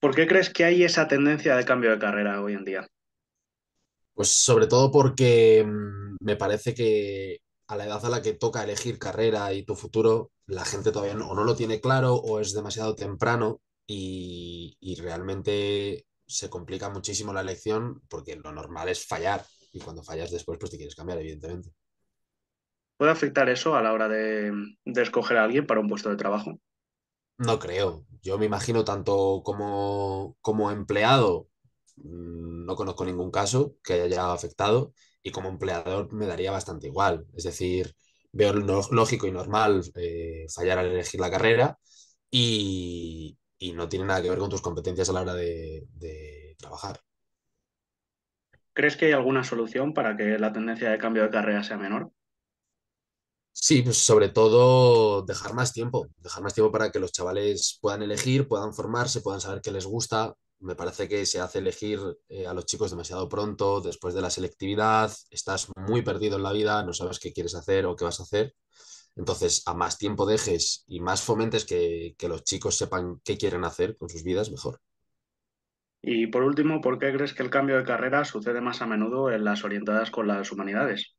¿Por qué crees que hay esa tendencia de cambio de carrera hoy en día? Pues sobre todo porque mm, me parece que a la edad a la que toca elegir carrera y tu futuro, la gente todavía no, o no lo tiene claro o es demasiado temprano y, realmente se complica muchísimo la elección porque lo normal es fallar y cuando fallas después pues te quieres cambiar, evidentemente. ¿Puede afectar eso a la hora de, de escoger a alguien para un puesto de trabajo? No creo. Yo me imagino tanto como, como empleado, mm, no conozco ningún caso que haya afectado, y como empleador me daría bastante igual. Es decir, veo lógico y normal eh, fallar al elegir la carrera y, y, no tiene nada que ver con tus competencias a la hora de trabajar. ¿Crees que hay alguna solución para que la tendencia de cambio de carrera sea menor? Sí, pues sobre todo dejar más tiempo, dejar más tiempo para que los chavales puedan elegir, puedan formarse, puedan saber qué les gusta. Me parece que se hace elegir eh, a los chicos demasiado pronto, después de la selectividad, estás muy perdido en la vida, no sabes qué quieres hacer o qué vas a hacer. Entonces, a más tiempo dejes y más fomentes que, que los chicos sepan qué quieren hacer con sus vidas, mejor. Y por último, ¿por qué crees que el cambio de carrera sucede más a menudo en las orientadas con las humanidades?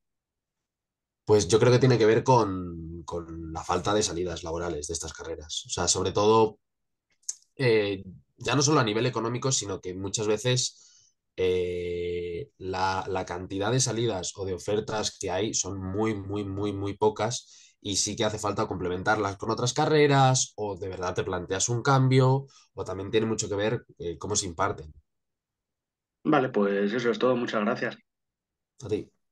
Pues yo creo que tiene que ver con, la falta de salidas laborales de estas carreras. O sea, sobre todo, eh, ya no solo a nivel económico, sino que muchas veces eh, la, cantidad de salidas o de ofertas que hay son muy, muy, muy, muy pocas y sí que hace falta complementarlas con otras carreras o de verdad te planteas un cambio o también tiene mucho que ver eh, cómo se imparten. Vale, pues eso es todo. Muchas gracias. A ti.